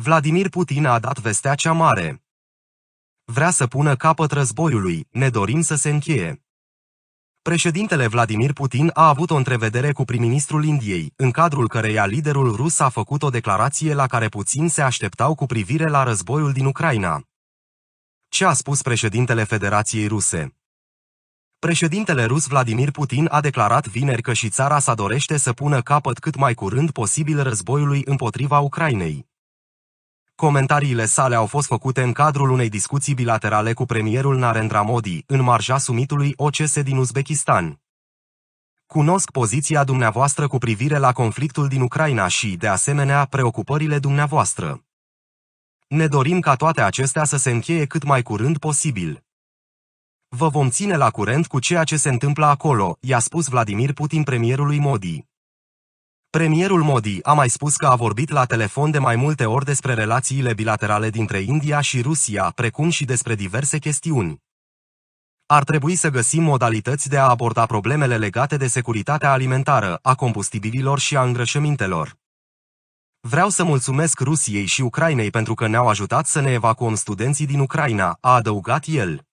Vladimir Putin a dat vestea cea mare. Vrea să pună capăt războiului, ne dorim să se încheie. Președintele Vladimir Putin a avut o întrevedere cu prim-ministrul Indiei, în cadrul căreia liderul rus a făcut o declarație la care puțin se așteptau cu privire la războiul din Ucraina. Ce a spus președintele Federației Ruse? Președintele rus Vladimir Putin a declarat vineri că și țara sa dorește să pună capăt cât mai curând posibil războiului împotriva Ucrainei. Comentariile sale au fost făcute în cadrul unei discuții bilaterale cu premierul Narendra Modi, în marja summitului OCS din Uzbekistan. Cunosc poziția dumneavoastră cu privire la conflictul din Ucraina și, de asemenea, preocupările dumneavoastră. Ne dorim ca toate acestea să se încheie cât mai curând posibil. Vă vom ține la curent cu ceea ce se întâmplă acolo, i-a spus Vladimir Putin premierului Modi. Premierul Modi a mai spus că a vorbit la telefon de mai multe ori despre relațiile bilaterale dintre India și Rusia, precum și despre diverse chestiuni. Ar trebui să găsim modalități de a aborda problemele legate de securitatea alimentară, a combustibililor și a îngrășămintelor. Vreau să mulțumesc Rusiei și Ucrainei pentru că ne-au ajutat să ne evacuăm studenții din Ucraina, a adăugat el.